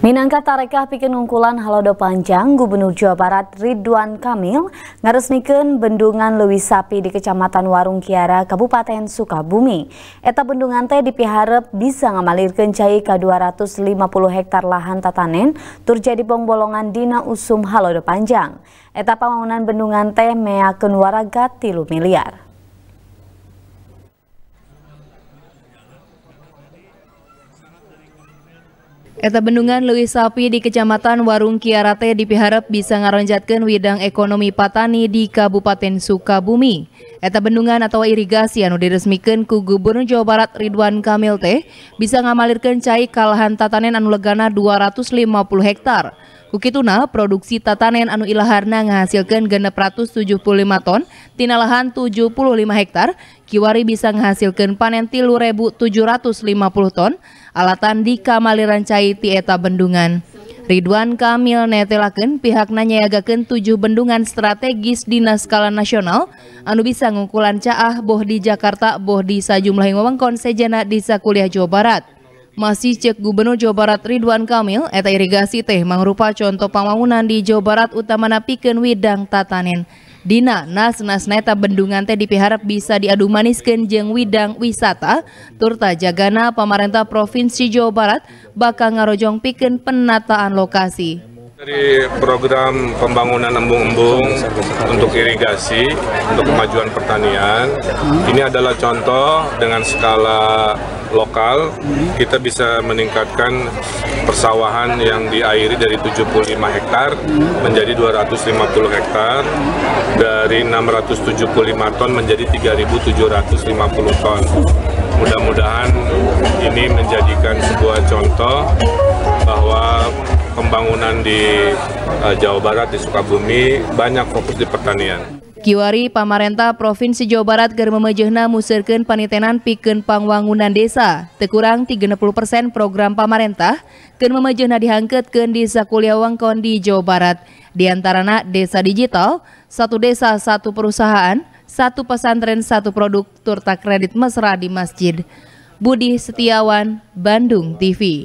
Minangka tarekah bikin ngungkulan halodo panjang, Gubernur Jawa Barat Ridwan Kamil niken bendungan lewi sapi di Kecamatan Warung Kiara, Kabupaten Sukabumi. Eta bendungan teh dipiharap bisa ngamalirkan cai ke 250 hektar lahan tatanen terjadi pembolongan dina usum halodo panjang. Eta pembangunan bendungan teh meyakun waraga tilu miliar. Eta bendungan Lewi Sapi di Kecamatan Warung Kiarate dipiharap bisa ngaronjatkan widang ekonomi patani di Kabupaten Sukabumi. Eta bendungan atau irigasi anu diresmikan ku Gubernur Jawa Barat Ridwan Kamil teh bisa ngamalirkan cai kalahan tatanen anu legana 250 hektar. Kukituna produksi tatanen anu ilaharna ngahasilkan genep 175 ton, tina lahan 75 hektar, kiwari bisa ngahasilkan panen tilu 3750 ton, alatan di Kamalirancai tieta bendungan. Ridwan Kamil netelaken pihak nanyayagaken tujuh bendungan strategis di skala nasional anu bisa ngungkulan caah boh di Jakarta boh di sajumlah wawangkon sejana di sakuliah Jawa Barat. Masih cek Gubernur Jawa Barat Ridwan Kamil eta irigasi teh mangrupa contoh pembangunan di Jawa Barat utama pikeun widang tatanen. Dina nas neta bendungan teh dipiharap bisa diadu maniskan jeng widang wisata turta jagana pemerintah Provinsi Jawa Barat bakal ngarojong piken penataan lokasi. Dari program pembangunan embung-embung untuk irigasi, untuk kemajuan pertanian, ini adalah contoh dengan skala lokal, kita bisa meningkatkan persawahan yang diairi dari 75 hektar menjadi 250 hektar, dari 675 ton menjadi 3.750 ton. Mudah-mudahan ini menjadikan sebuah contoh bahwa pembangunan di uh, Jawa Barat, di Sukabumi, banyak fokus di pertanian. Kiwari Pamarenta Provinsi Jawa Barat keur memejehna musirken panitenan piken pangwangunan desa. Tekurang 30% program pamarentah keur memejehna dihangket di desa wewengkon di Jawa Barat. Di antarana desa digital, satu desa satu perusahaan, satu pesantren satu produk turta kredit mesra di masjid. Budi Setiawan, Bandung TV.